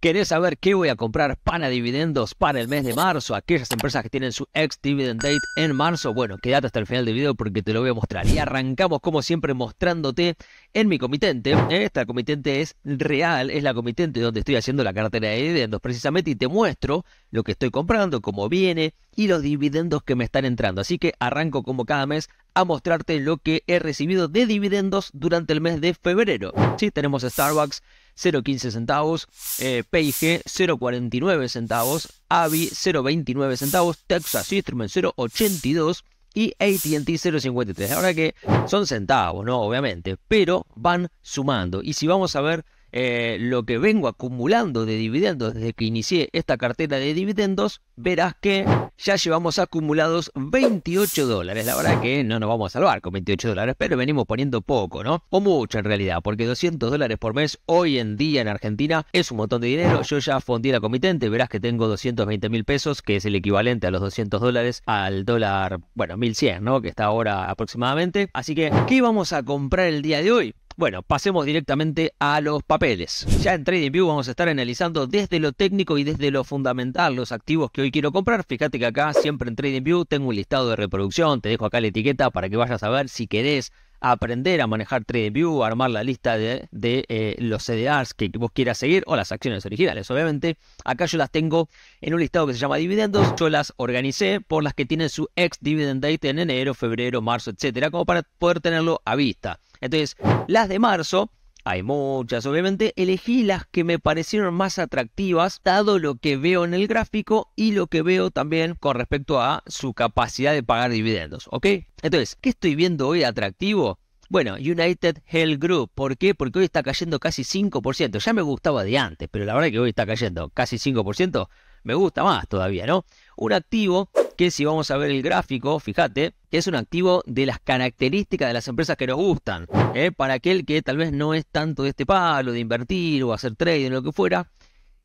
¿Querés saber qué voy a comprar para dividendos para el mes de marzo? Aquellas empresas que tienen su ex dividend date en marzo. Bueno, quédate hasta el final del video porque te lo voy a mostrar. Y arrancamos como siempre mostrándote en mi comitente. Esta comitente es real, es la comitente donde estoy haciendo la cartera de dividendos precisamente y te muestro lo que estoy comprando, cómo viene y los dividendos que me están entrando. Así que arranco como cada mes a mostrarte lo que he recibido de dividendos durante el mes de febrero. Sí, tenemos Starbucks, 0,15 centavos, eh, PIG 0,49 centavos, AVI 0,29 centavos, Texas Instruments 0,82 y ATT 0,53. Ahora que son centavos, ¿no? Obviamente, pero van sumando. Y si vamos a ver eh, lo que vengo acumulando de dividendos desde que inicié esta cartera de dividendos, verás que ya llevamos acumulados 28 dólares. La verdad que no nos vamos a salvar con 28 dólares, pero venimos poniendo poco, ¿no? O mucho en realidad, porque 200 dólares por mes hoy en día en Argentina es un montón de dinero. Yo ya fundí la comitente, verás que tengo 220 mil pesos, que es el equivalente a los 200 dólares al dólar, bueno, 1100, ¿no? Que está ahora aproximadamente. Así que, ¿qué vamos a comprar el día de hoy? Bueno, pasemos directamente a los papeles. Ya en TradingView vamos a estar analizando desde lo técnico y desde lo fundamental los activos que hoy quiero comprar. Fíjate que acá siempre en TradingView tengo un listado de reproducción, te dejo acá la etiqueta para que vayas a ver si querés aprender a manejar TradingView, armar la lista de, eh, los CDRs que vos quieras seguir o las acciones originales, obviamente. Acá yo las tengo en un listado que se llama dividendos, yo las organicé por las que tienen su ex dividend date en enero, febrero, marzo, etcétera, como para poder tenerlo a vista. Entonces, las de marzo, hay muchas obviamente, elegí las que me parecieron más atractivas, dado lo que veo en el gráfico y lo que veo también con respecto a su capacidad de pagar dividendos, ¿ok? Entonces, ¿qué estoy viendo hoy atractivo? Bueno, United Health Group, ¿por qué? Porque hoy está cayendo casi 5%, ya me gustaba de antes, pero la verdad es que hoy está cayendo casi 5%, me gusta más todavía, ¿no? Un activo que si vamos a ver el gráfico, fíjate, que es un activo de las características de las empresas que nos gustan. ¿eh? Para aquel que tal vez no es tanto de este palo, de invertir o hacer trading o lo que fuera,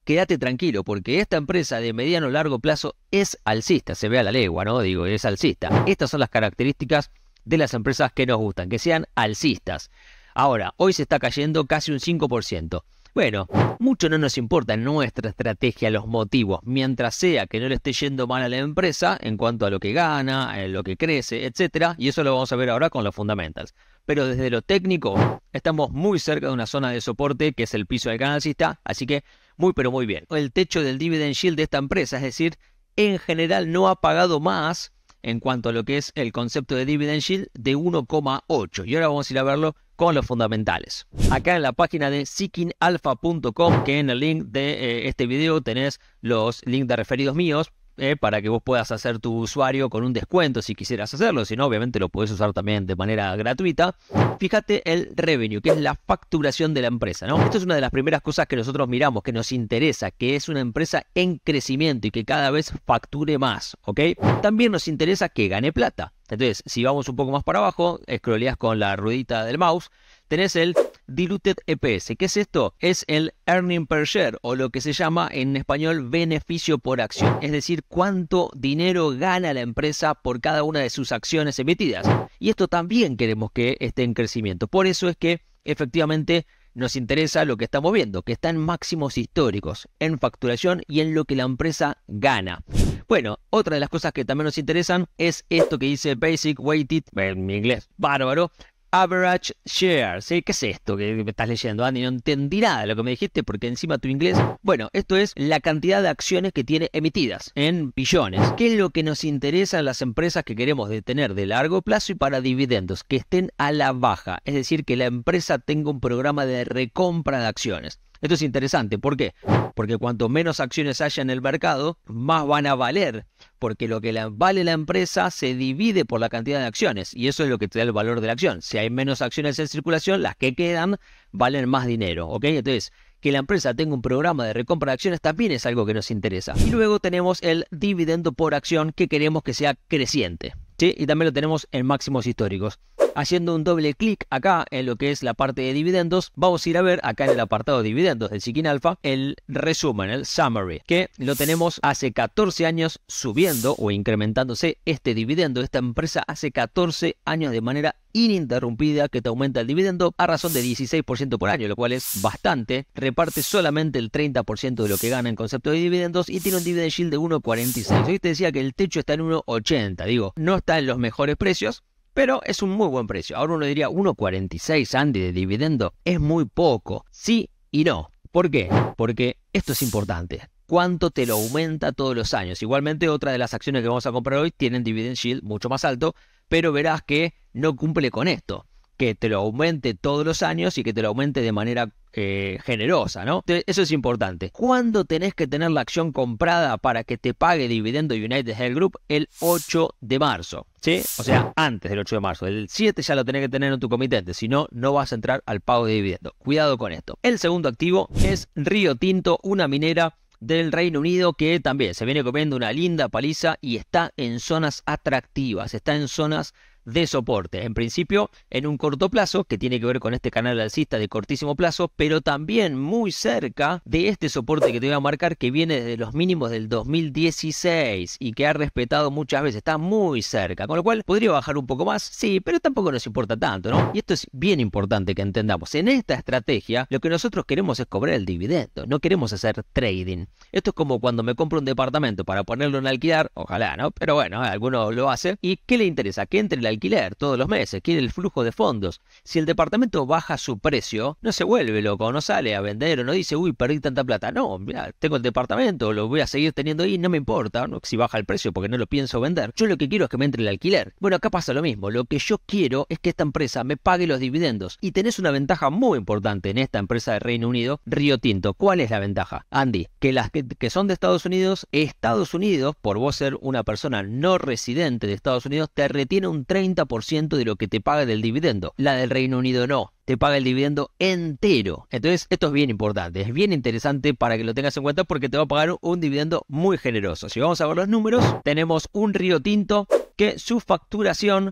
quédate tranquilo, porque esta empresa de mediano o largo plazo es alcista, se ve a la legua, ¿no? Digo, es alcista. Estas son las características de las empresas que nos gustan, que sean alcistas. Ahora, hoy se está cayendo casi un 5%. Bueno, mucho no nos importa nuestra estrategia, los motivos, mientras sea que no le esté yendo mal a la empresa en cuanto a lo que gana, en lo que crece, etc. Y eso lo vamos a ver ahora con los fundamentals. Pero desde lo técnico, estamos muy cerca de una zona de soporte que es el piso del canalcista, así que muy pero muy bien. El techo del dividend shield de esta empresa, es decir, en general no ha pagado más en cuanto a lo que es el concepto de dividend shield de 1,8. Y ahora vamos a ir a verlo con los fundamentales. Acá en la página de seekingalpha.com, que en el link de eh, este video tenés los links de referidos míos. Eh, para que vos puedas hacer tu usuario con un descuento si quisieras hacerlo, si no, obviamente lo puedes usar también de manera gratuita. Fíjate el revenue, que es la facturación de la empresa, ¿no? Esto es una de las primeras cosas que nosotros miramos, que nos interesa, que es una empresa en crecimiento y que cada vez facture más, ¿ok? También nos interesa que gane plata. Entonces, si vamos un poco más para abajo, scrolleas con la ruedita del mouse, tenés el Diluted EPS. ¿Qué es esto? Es el Earning Per Share o lo que se llama en español beneficio por acción. Es decir, cuánto dinero gana la empresa por cada una de sus acciones emitidas. Y esto también queremos que esté en crecimiento. Por eso es que efectivamente nos interesa lo que estamos viendo, que está en máximos históricos, en facturación y en lo que la empresa gana. Bueno, otra de las cosas que también nos interesan es esto que dice Basic Weighted, eh, en mi inglés bárbaro, Average Share. ¿Qué es esto que me estás leyendo, Andy? No entendí nada de lo que me dijiste porque encima tu inglés. Bueno, esto es la cantidad de acciones que tiene emitidas en billones. ¿Qué es lo que nos interesa a las empresas que queremos detener de largo plazo y para dividendos? Que estén a la baja. Es decir, que la empresa tenga un programa de recompra de acciones. Esto es interesante, ¿por qué? porque cuanto menos acciones haya en el mercado, más van a valer, porque lo que vale la empresa se divide por la cantidad de acciones, y eso es lo que te da el valor de la acción. Si hay menos acciones en circulación, las que quedan valen más dinero, ¿ok? Entonces, que la empresa tenga un programa de recompra de acciones también es algo que nos interesa. Y luego tenemos el dividendo por acción que queremos que sea creciente, ¿sí? Y también lo tenemos en máximos históricos haciendo un doble clic acá en lo que es la parte de dividendos, vamos a ir a ver acá en el apartado de dividendos del Sikin Alpha el resumen, el summary, que lo tenemos hace 14 años subiendo o incrementándose este dividendo. Esta empresa hace 14 años de manera ininterrumpida que te aumenta el dividendo a razón de 16% por año, lo cual es bastante. Reparte solamente el 30% de lo que gana en concepto de dividendos y tiene un dividend yield de 1.46. Yo te decía que el techo está en 1.80, digo, no está en los mejores precios, pero es un muy buen precio. Ahora uno diría 1.46 Andy de dividendo es muy poco. Sí y no. ¿Por qué? Porque esto es importante. ¿Cuánto te lo aumenta todos los años? Igualmente, otra de las acciones que vamos a comprar hoy tienen dividend shield mucho más alto, pero verás que no cumple con esto que te lo aumente todos los años y que te lo aumente de manera eh, generosa, ¿no? Eso es importante. ¿Cuándo tenés que tener la acción comprada para que te pague dividendo United Health Group? El 8 de marzo, ¿sí? O sea, antes del 8 de marzo. El 7 ya lo tenés que tener en tu comitente, si no, no vas a entrar al pago de dividendo. Cuidado con esto. El segundo activo es Río Tinto, una minera del Reino Unido que también se viene comiendo una linda paliza y está en zonas atractivas, está en zonas de soporte. En principio, en un corto plazo, que tiene que ver con este canal alcista de cortísimo plazo, pero también muy cerca de este soporte que te voy a marcar que viene de los mínimos del 2016 y que ha respetado muchas veces. Está muy cerca, con lo cual podría bajar un poco más, sí, pero tampoco nos importa tanto, ¿no? Y esto es bien importante que entendamos. En esta estrategia, lo que nosotros queremos es cobrar el dividendo, no queremos hacer trading. Esto es como cuando me compro un departamento para ponerlo en alquilar, ojalá, ¿no? Pero bueno, alguno lo hace. ¿Y qué le interesa? Que entre la alquiler todos los meses, quiere el flujo de fondos. Si el departamento baja su precio, no se vuelve loco, no sale a vender o no dice, uy, perdí tanta plata. No, mira, tengo el departamento, lo voy a seguir teniendo ahí, no me importa ¿no? si baja el precio porque no lo pienso vender. Yo lo que quiero es que me entre el alquiler. Bueno, acá pasa lo mismo. Lo que yo quiero es que esta empresa me pague los dividendos. Y tenés una ventaja muy importante en esta empresa de Reino Unido, Río Tinto. ¿Cuál es la ventaja? Andy, que las que, son de Estados Unidos, Estados Unidos, por vos ser una persona no residente de Estados Unidos, te retiene un tren de lo que te paga del dividendo. La del Reino Unido no, te paga el dividendo entero. Entonces, esto es bien importante, es bien interesante para que lo tengas en cuenta porque te va a pagar un dividendo muy generoso. Si vamos a ver los números, tenemos un Río Tinto que su facturación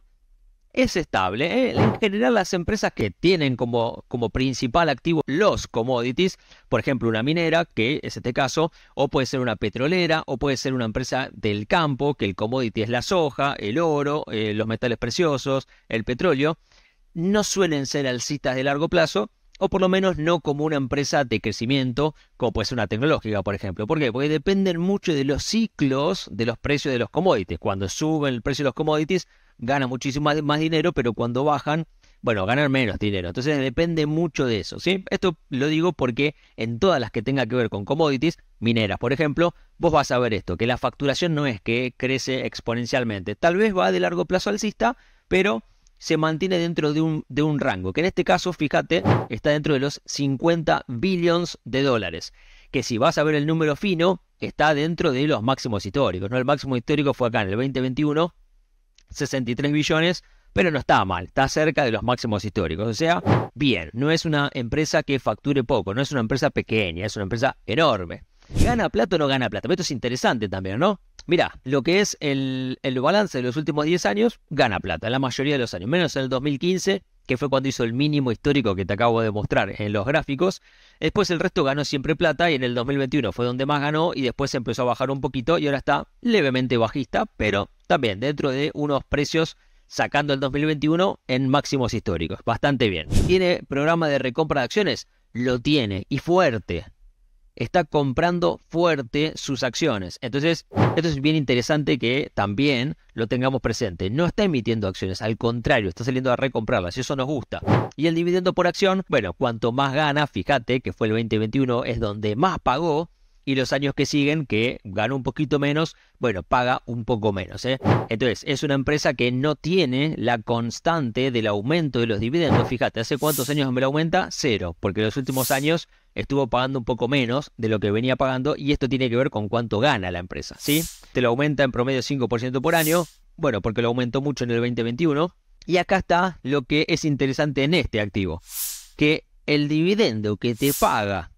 es estable. ¿eh? En general, las empresas que tienen como, como principal activo los commodities, por ejemplo, una minera, que es este caso, o puede ser una petrolera, o puede ser una empresa del campo, que el commodity es la soja, el oro, eh, los metales preciosos, el petróleo, no suelen ser alcistas de largo plazo, o por lo menos no como una empresa de crecimiento, como puede ser una tecnológica, por ejemplo. ¿Por qué? Porque dependen mucho de los ciclos de los precios de los commodities. Cuando suben el precio de los commodities, gana muchísimo más, dinero, pero cuando bajan, bueno, ganan menos dinero. Entonces depende mucho de eso, ¿sí? Esto lo digo porque en todas las que tenga que ver con commodities, mineras, por ejemplo, vos vas a ver esto, que la facturación no es que crece exponencialmente. Tal vez va de largo plazo alcista, pero se mantiene dentro de un, de un rango, que en este caso, fíjate, está dentro de los 50 billones de dólares, que si vas a ver el número fino, está dentro de los máximos históricos, ¿no? El máximo histórico fue acá en el 2021, 63 billones, pero no está mal, está cerca de los máximos históricos. O sea, bien, no es una empresa que facture poco, no es una empresa pequeña, es una empresa enorme. ¿Gana plata o no gana plata? Pero esto es interesante también, ¿no? Mirá, lo que es el, el balance de los últimos 10 años, gana plata, la mayoría de los años, menos en el 2015, que fue cuando hizo el mínimo histórico que te acabo de mostrar en los gráficos. Después el resto ganó siempre plata y en el 2021 fue donde más ganó y después empezó a bajar un poquito y ahora está levemente bajista, pero también dentro de unos precios sacando el 2021 en máximos históricos. Bastante bien. ¿Tiene programa de recompra de acciones? Lo tiene y fuerte. Está comprando fuerte sus acciones. Entonces, esto es bien interesante que también lo tengamos presente. No está emitiendo acciones, al contrario, está saliendo a recomprarlas y eso nos gusta. Y el dividendo por acción, bueno, cuanto más gana, fíjate que fue el 2021, es donde más pagó, y los años que siguen, que gana un poquito menos, bueno, paga un poco menos. ¿eh? Entonces, es una empresa que no tiene la constante del aumento de los dividendos. Fíjate, ¿hace cuántos años me lo aumenta? Cero, porque en los últimos años estuvo pagando un poco menos de lo que venía pagando y esto tiene que ver con cuánto gana la empresa, ¿sí? Te lo aumenta en promedio 5% por año, bueno, porque lo aumentó mucho en el 2021. Y acá está lo que es interesante en este activo, que el dividendo que te paga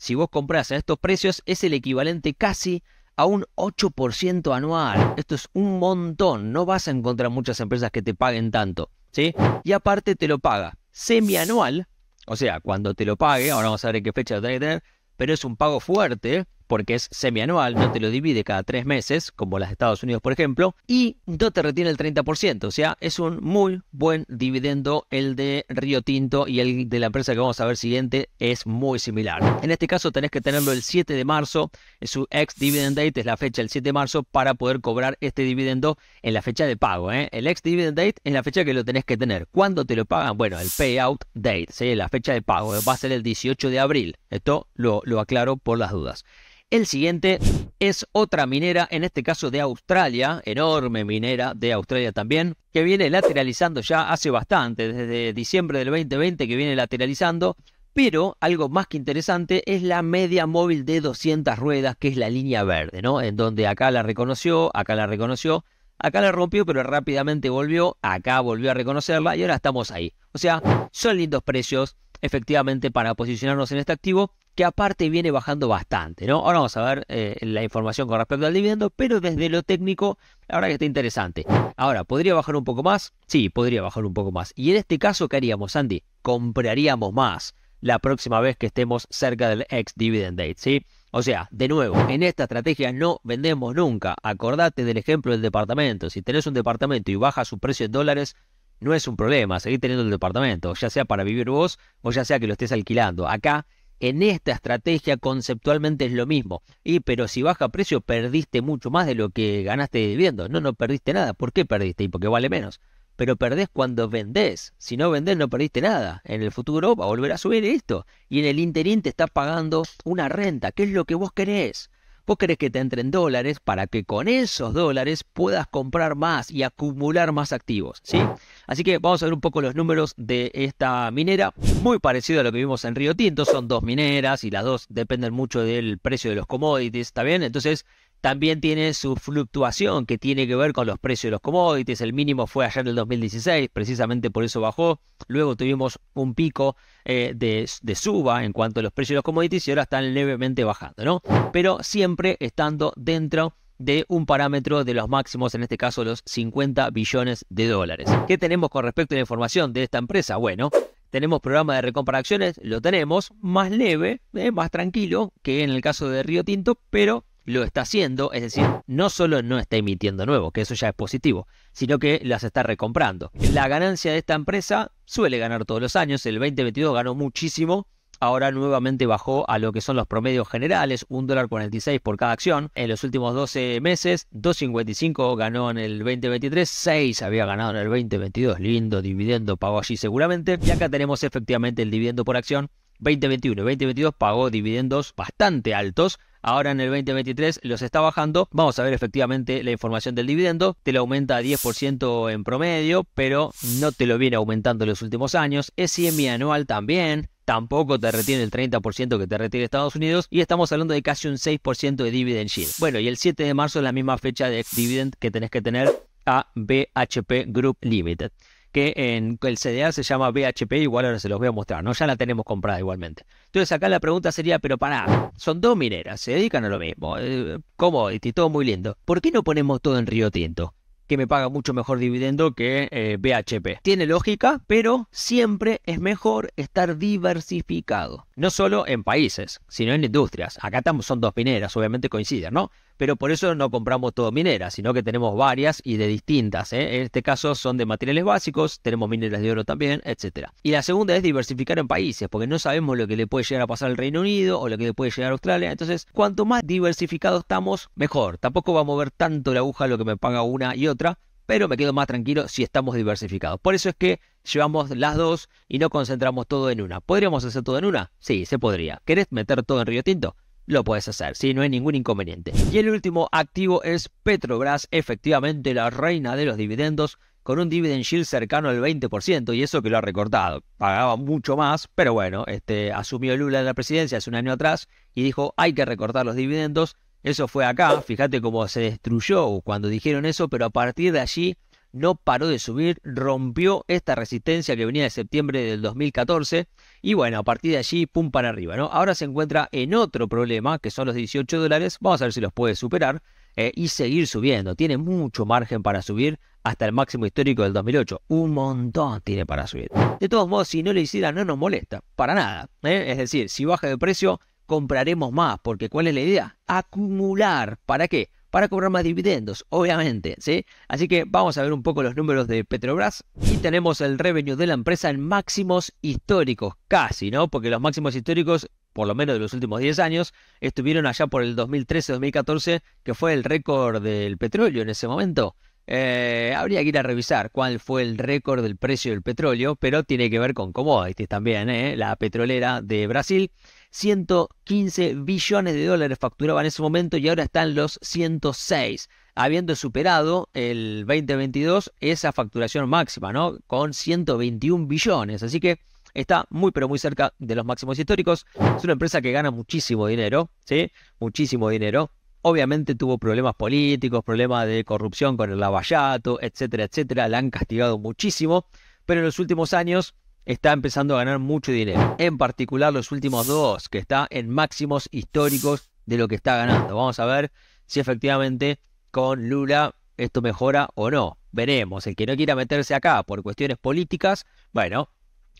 si vos compras a estos precios, es el equivalente casi a un 8% anual. Esto es un montón. No vas a encontrar muchas empresas que te paguen tanto. ¿sí? Y aparte te lo paga semianual. O sea, cuando te lo pague, ahora vamos a ver qué fecha lo tener, pero es un pago fuerte porque es semianual, no te lo divide cada tres meses, como las Estados Unidos, por ejemplo, y no te retiene el 30%. O sea, es un muy buen dividendo el de Río Tinto y el de la empresa que vamos a ver siguiente es muy similar. En este caso tenés que tenerlo el 7 de marzo, su ex dividend date es la fecha el 7 de marzo para poder cobrar este dividendo en la fecha de pago. ¿eh? El ex dividend date es la fecha que lo tenés que tener. ¿Cuándo te lo pagan? Bueno, el payout date, la fecha de pago, va a ser el 18 de abril. Esto lo aclaro por las dudas. El siguiente es otra minera, en este caso de Australia, enorme minera de Australia también, que viene lateralizando ya hace bastante, desde diciembre del 2020 que viene lateralizando, pero algo más que interesante es la media móvil de 200 ruedas, que es la línea verde, ¿no? En donde acá la reconoció, acá la reconoció, acá la rompió, pero rápidamente volvió, acá volvió a reconocerla y ahora estamos ahí. O sea, son lindos precios, efectivamente para posicionarnos en este activo que aparte viene bajando bastante, ¿no? Ahora vamos a ver eh, la información con respecto al dividendo, pero desde lo técnico, la verdad que está interesante. Ahora, ¿podría bajar un poco más? Sí, podría bajar un poco más. Y en este caso, ¿qué haríamos, Andy? Compraríamos más la próxima vez que estemos cerca del ex dividend date, ¿sí? O sea, de nuevo, en esta estrategia no vendemos nunca. Acordate del ejemplo del departamento. Si tenés un departamento y baja su precio en dólares, no es un problema seguir teniendo el departamento, ya sea para vivir vos o ya sea que lo estés alquilando. Acá, en esta estrategia, conceptualmente es lo mismo. Y pero si baja precio, perdiste mucho más de lo que ganaste viviendo. No, no perdiste nada. ¿Por qué perdiste? Y porque vale menos. Pero perdés cuando vendés. Si no vendés, no perdiste nada. En el futuro va a volver a subir esto. Y en el interín te estás pagando una renta, ¿Qué es lo que vos querés. Vos querés que te entren dólares para que con esos dólares puedas comprar más y acumular más activos, ¿sí? Así que vamos a ver un poco los números de esta minera, muy parecido a lo que vimos en Río Tinto, son dos mineras y las dos dependen mucho del precio de los commodities, ¿está bien? Entonces, también tiene su fluctuación que tiene que ver con los precios de los commodities. El mínimo fue ayer el 2016, precisamente por eso bajó. Luego tuvimos un pico eh, de, suba en cuanto a los precios de los commodities y ahora están levemente bajando, ¿no? Pero siempre estando dentro de un parámetro de los máximos, en este caso los 50 billones de dólares. ¿Qué tenemos con respecto a la información de esta empresa? Bueno, tenemos programa de recompra de acciones, lo tenemos, más leve, eh, más tranquilo que en el caso de Río Tinto, pero lo está haciendo, es decir, no solo no está emitiendo nuevo, que eso ya es positivo, sino que las está recomprando. La ganancia de esta empresa suele ganar todos los años, el 2022 ganó muchísimo, ahora nuevamente bajó a lo que son los promedios generales, $1.46 por cada acción. En los últimos 12 meses, 2.55 ganó en el 2023, 6 había ganado en el 2022, lindo dividendo pagó allí seguramente. Y acá tenemos efectivamente el dividendo por acción. 2021 y 2022 pagó dividendos bastante altos, ahora en el 2023 los está bajando. Vamos a ver efectivamente la información del dividendo. Te lo aumenta a 10% en promedio, pero no te lo viene aumentando en los últimos años. Es anual también tampoco te retiene el 30% que te retiene Estados Unidos y estamos hablando de casi un 6% de dividend yield. Bueno, y el 7 de marzo es la misma fecha de dividend que tenés que tener a BHP Group Limited que en el CDA se llama BHP, igual ahora se los voy a mostrar, ¿no? Ya la tenemos comprada igualmente. Entonces acá la pregunta sería, pero pará, son dos mineras, se dedican a lo mismo, eh, ¿cómo? Y todo muy lindo. ¿Por qué no ponemos todo en Río Tinto? que me paga mucho mejor dividendo que eh, BHP. Tiene lógica, pero siempre es mejor estar diversificado. No solo en países, sino en industrias. Acá estamos, son dos mineras, obviamente coinciden, ¿no? pero por eso no compramos todo mineras, sino que tenemos varias y de distintas. ¿eh? En este caso son de materiales básicos, tenemos mineras de oro también, etc. Y la segunda es diversificar en países, porque no sabemos lo que le puede llegar a pasar al Reino Unido o lo que le puede llegar a Australia. Entonces, cuanto más diversificados estamos, mejor. Tampoco va a mover tanto la aguja lo que me paga una y otra, pero me quedo más tranquilo si estamos diversificados. Por eso es que llevamos las dos y no concentramos todo en una. ¿Podríamos hacer todo en una? Sí, se podría. ¿Querés meter todo en Río Tinto? lo puedes hacer, si no hay ningún inconveniente. Y el último activo es Petrobras, efectivamente la reina de los dividendos, con un dividend shield cercano al 20%, y eso que lo ha recortado. Pagaba mucho más, pero bueno, este, asumió Lula en la presidencia hace un año atrás y dijo hay que recortar los dividendos. Eso fue acá, fíjate cómo se destruyó cuando dijeron eso, pero a partir de allí no paró de subir, rompió esta resistencia que venía de septiembre del 2014 y bueno, a partir de allí, pum para arriba, ¿no? Ahora se encuentra en otro problema, que son los 18 dólares, vamos a ver si los puede superar eh, y seguir subiendo, tiene mucho margen para subir hasta el máximo histórico del 2008, un montón tiene para subir. De todos modos, si no le hiciera, no nos molesta, para nada, ¿eh? es decir, si baja de precio, compraremos más, porque ¿cuál es la idea? Acumular, ¿para qué? para cobrar más dividendos, obviamente, ¿sí? Así que vamos a ver un poco los números de Petrobras y tenemos el revenue de la empresa en máximos históricos, casi, ¿no? Porque los máximos históricos por lo menos de los últimos 10 años, estuvieron allá por el 2013-2014, que fue el récord del petróleo en ese momento. Eh, habría que ir a revisar cuál fue el récord del precio del petróleo, pero tiene que ver con commodities también, ¿eh? la petrolera de Brasil. 115 billones de dólares facturaba en ese momento y ahora están los 106, habiendo superado el 2022 esa facturación máxima, ¿no? Con 121 billones. Así que está muy pero muy cerca de los máximos históricos. Es una empresa que gana muchísimo dinero, ¿sí? Muchísimo dinero. Obviamente tuvo problemas políticos, problemas de corrupción con el lavallato, etcétera, etcétera. La han castigado muchísimo, pero en los últimos años está empezando a ganar mucho dinero. En particular los últimos dos, que está en máximos históricos de lo que está ganando. Vamos a ver si efectivamente con Lula esto mejora o no. Veremos. El que no quiera meterse acá por cuestiones políticas, bueno,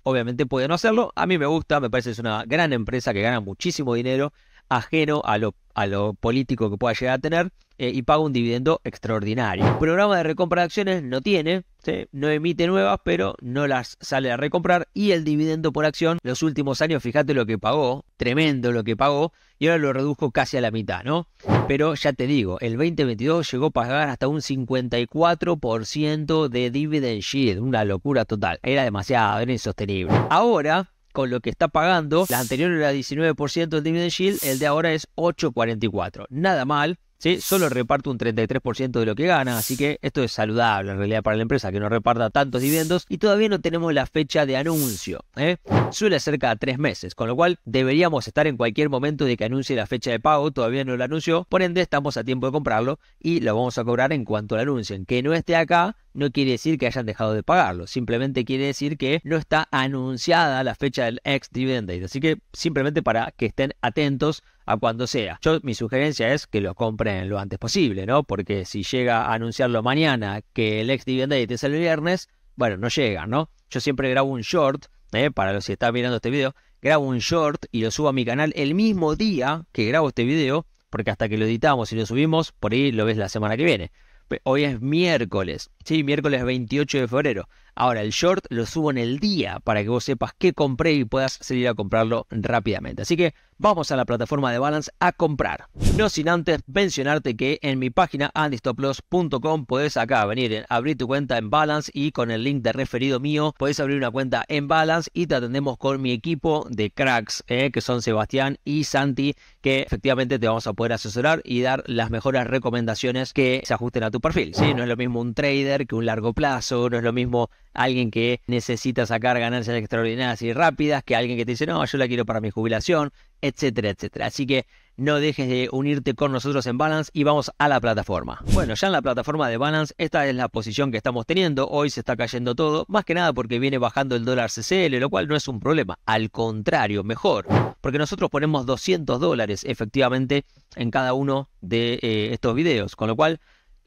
obviamente puede no hacerlo. A mí me gusta, me parece que es una gran empresa que gana muchísimo dinero ajeno a lo, a lo político que pueda llegar a tener. Eh, y paga un dividendo extraordinario. programa de recompra de acciones no tiene, no emite nuevas, pero no las sale a recomprar y el dividendo por acción, los últimos años, fíjate lo que pagó, tremendo lo que pagó, y ahora lo redujo casi a la mitad, ¿no? Pero ya te digo, el 2022 llegó a pagar hasta un 54% de dividend yield, una locura total, era demasiado, era insostenible. Ahora, con lo que está pagando. La anterior era 19% de dividend yield. el de ahora es 8.44. Nada mal, solo reparto un 33% de lo que gana, así que esto es saludable en realidad para la empresa que no reparta tantos dividendos y todavía no tenemos la fecha de anuncio. ¿eh? Suele ser cada tres meses, con lo cual deberíamos estar en cualquier momento de que anuncie la fecha de pago, todavía no lo anunció, por ende estamos a tiempo de comprarlo y lo vamos a cobrar en cuanto lo anuncien. Que no esté acá no quiere decir que hayan dejado de pagarlo, simplemente quiere decir que no está anunciada la fecha del ex dividend así que simplemente para que estén atentos a cuando sea. Yo mi sugerencia es que lo compren lo antes posible, ¿no? Porque si llega a anunciarlo mañana que el ex dividend es el viernes, bueno, no llega, ¿no? Yo siempre grabo un short, ¿eh? para los que están mirando este video, grabo un short y lo subo a mi canal el mismo día que grabo este video, porque hasta que lo editamos y lo subimos, por ahí lo ves la semana que viene hoy es miércoles, sí, miércoles 28 de febrero. Ahora, el short lo subo en el día para que vos sepas qué compré y puedas salir a comprarlo rápidamente. Así que vamos a la plataforma de Balance a comprar. No sin antes mencionarte que en mi página andistoplos.com puedes acá venir, abrir tu cuenta en Balance y con el link de referido mío podés abrir una cuenta en Balance y te atendemos con mi equipo de cracks, eh, que son Sebastián y Santi, que efectivamente te vamos a poder asesorar y dar las mejores recomendaciones que se ajusten a tu perfil. ¿sí? No es lo mismo un trader que un largo plazo, no es lo mismo alguien que necesita sacar ganancias extraordinarias y rápidas, que alguien que te dice, no, yo la quiero para mi jubilación, etcétera, etcétera. Así que no dejes de unirte con nosotros en Balance y vamos a la plataforma. Bueno, ya en la plataforma de Balance, esta es la posición que estamos teniendo. Hoy se está cayendo todo, más que nada porque viene bajando el dólar CCL, lo cual no es un problema. Al contrario, mejor, porque nosotros ponemos 200 dólares efectivamente en cada uno de eh, estos videos, con lo cual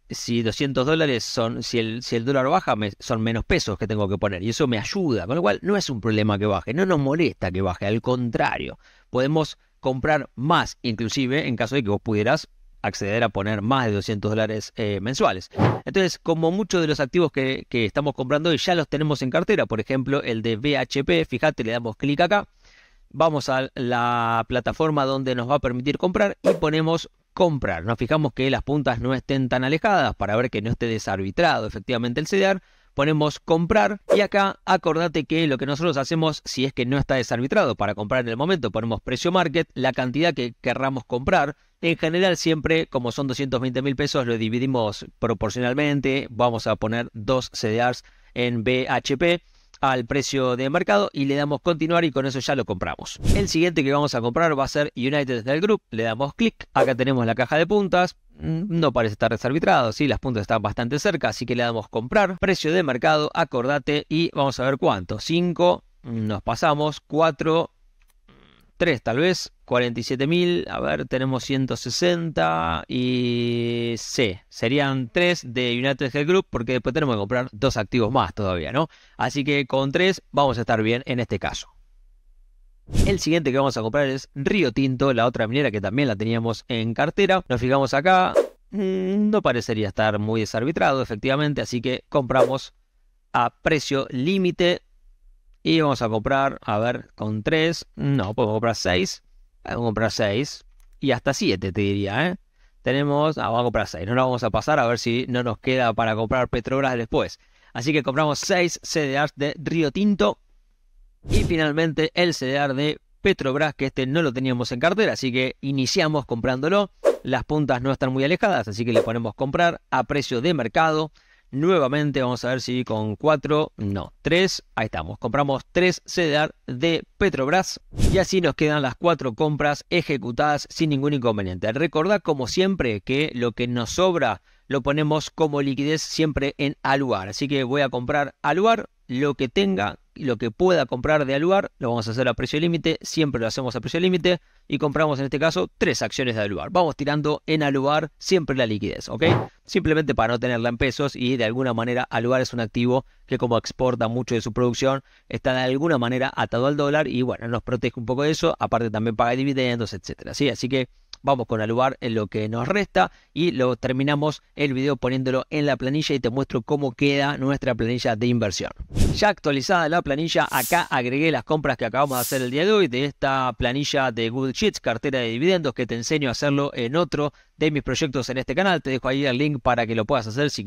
si 200 dólares son, si el, si el dólar baja, son menos pesos que tengo que poner y eso me ayuda, con lo cual no es un problema que baje, no nos molesta que baje, al contrario, podemos comprar más, inclusive en caso de que vos pudieras acceder a poner más de 200 dólares eh, mensuales. Entonces, como muchos de los activos que, que estamos comprando y ya los tenemos en cartera, por ejemplo, el de BHP, fíjate, le damos clic acá, vamos a la plataforma donde nos va a permitir comprar y ponemos comprar. Nos fijamos que las puntas no estén tan alejadas para ver que no esté desarbitrado efectivamente el CDR. Ponemos comprar y acá acordate que lo que nosotros hacemos si es que no está desarbitrado para comprar en el momento, ponemos precio market, la cantidad que querramos comprar. En general siempre como son 220 mil pesos lo dividimos proporcionalmente, vamos a poner dos CDRs en BHP al precio de mercado y le damos continuar y con eso ya lo compramos. El siguiente que vamos a comprar va a ser United del Group, le damos clic, acá tenemos la caja de puntas, mm, no parece estar desarbitrado, sí, las puntas están bastante cerca, así que le damos comprar, precio de mercado, acordate y vamos a ver cuánto, 5, nos pasamos, 4, 3 tal vez, 47.000, a ver, tenemos 160 y C, serían 3 de United Health Group porque después tenemos que comprar dos activos más todavía, ¿no? Así que con 3 vamos a estar bien en este caso. El siguiente que vamos a comprar es Río Tinto, la otra minera que también la teníamos en cartera. Nos fijamos acá, mm, no parecería estar muy desarbitrado efectivamente, así que compramos a precio límite y vamos a comprar, a ver, con 3. No, podemos comprar 6. Vamos a comprar 6. Y hasta 7 te diría, ¿eh? Tenemos, ah, vamos a comprar 6. No lo vamos a pasar a ver si no nos queda para comprar Petrobras después. Así que compramos 6 CDRs de Río Tinto. Y finalmente el CDR de Petrobras, que este no lo teníamos en cartera, así que iniciamos comprándolo. Las puntas no están muy alejadas, así que le ponemos comprar a precio de mercado. Nuevamente vamos a ver si con 4, no, 3, ahí estamos. Compramos 3 CDR de Petrobras y así nos quedan las cuatro compras ejecutadas sin ningún inconveniente. Recordad como siempre que lo que nos sobra lo ponemos como liquidez siempre en Aluar. Así que voy a comprar Aluar, lo que tenga lo que pueda comprar de Aluar lo vamos a hacer a precio límite, siempre lo hacemos a precio límite y compramos en este caso tres acciones de Aluar. Vamos tirando en Aluar siempre la liquidez, ¿ok? Simplemente para no tenerla en pesos y de alguna manera Aluar es un activo que como exporta mucho de su producción está de alguna manera atado al dólar y bueno, nos protege un poco de eso, aparte también paga dividendos, etcétera, ¿sí? Así que vamos con lugar en lo que nos resta y lo terminamos el video poniéndolo en la planilla y te muestro cómo queda nuestra planilla de inversión. Ya actualizada la planilla, acá agregué las compras que acabamos de hacer el día de hoy de esta planilla de Google Sheets, cartera de dividendos, que te enseño a hacerlo en otro de mis proyectos en este canal. Te dejo ahí el link para que lo puedas hacer si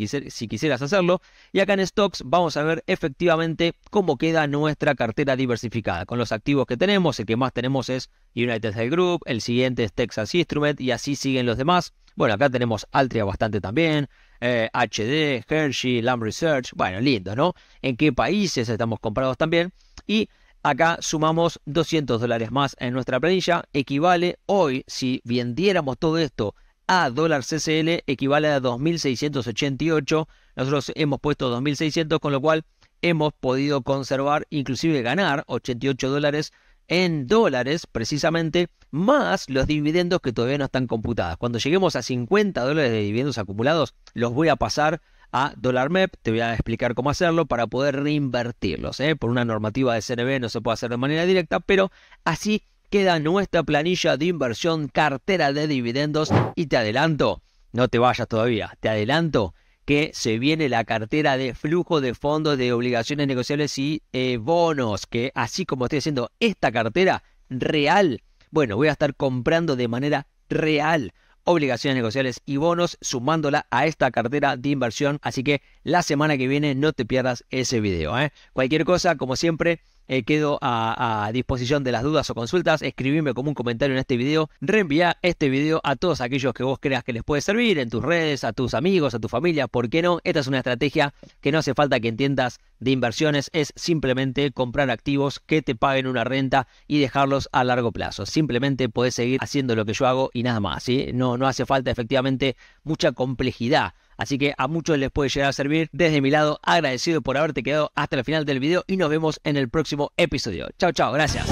quisieras hacerlo. Y acá en Stocks vamos a ver efectivamente cómo queda nuestra cartera diversificada con los activos que tenemos. El que más tenemos es United Health Group, el siguiente es Texas Instrument y así siguen los demás. Bueno, acá tenemos Altria bastante también, HD, eh, Hershey, Lamb Research, bueno, lindo, ¿no? ¿En qué países estamos comprados también? Y acá sumamos 200 dólares más en nuestra planilla, equivale hoy, si vendiéramos todo esto a dólar CCL, equivale a 2.688, nosotros hemos puesto 2.600, con lo cual hemos podido conservar, inclusive ganar 88 dólares en dólares precisamente, más los dividendos que todavía no están computados. Cuando lleguemos a 50 dólares de dividendos acumulados, los voy a pasar a mep te voy a explicar cómo hacerlo para poder reinvertirlos. ¿eh? Por una normativa de CNB no se puede hacer de manera directa, pero así queda nuestra planilla de inversión cartera de dividendos y te adelanto, no te vayas todavía, te adelanto que se viene la cartera de flujo de fondos de obligaciones negociables y eh, bonos, que así como estoy haciendo esta cartera real, bueno, voy a estar comprando de manera real obligaciones negociables y bonos sumándola a esta cartera de inversión. Así que la semana que viene no te pierdas ese video. ¿eh? Cualquier cosa, como siempre, eh, quedo a, disposición de las dudas o consultas. Escribime como un comentario en este video. Reenvía este video a todos aquellos que vos creas que les puede servir en tus redes, a tus amigos, a tu familia. ¿Por qué no? Esta es una estrategia que no hace falta que entiendas de inversiones. Es simplemente comprar activos que te paguen una renta y dejarlos a largo plazo. Simplemente puedes seguir haciendo lo que yo hago y nada más. ¿sí? No, no hace falta efectivamente mucha complejidad Así que a muchos les puede llegar a servir. Desde mi lado, agradecido por haberte quedado hasta el final del video y nos vemos en el próximo episodio. Chao, chao, gracias.